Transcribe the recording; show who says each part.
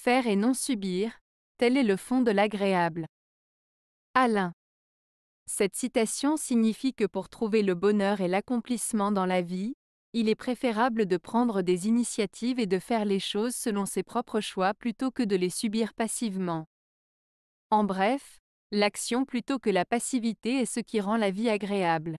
Speaker 1: Faire et non subir, tel est le fond de l'agréable. Alain. Cette citation signifie que pour trouver le bonheur et l'accomplissement dans la vie, il est préférable de prendre des initiatives et de faire les choses selon ses propres choix plutôt que de les subir passivement. En bref, l'action plutôt que la passivité est ce qui rend la vie agréable.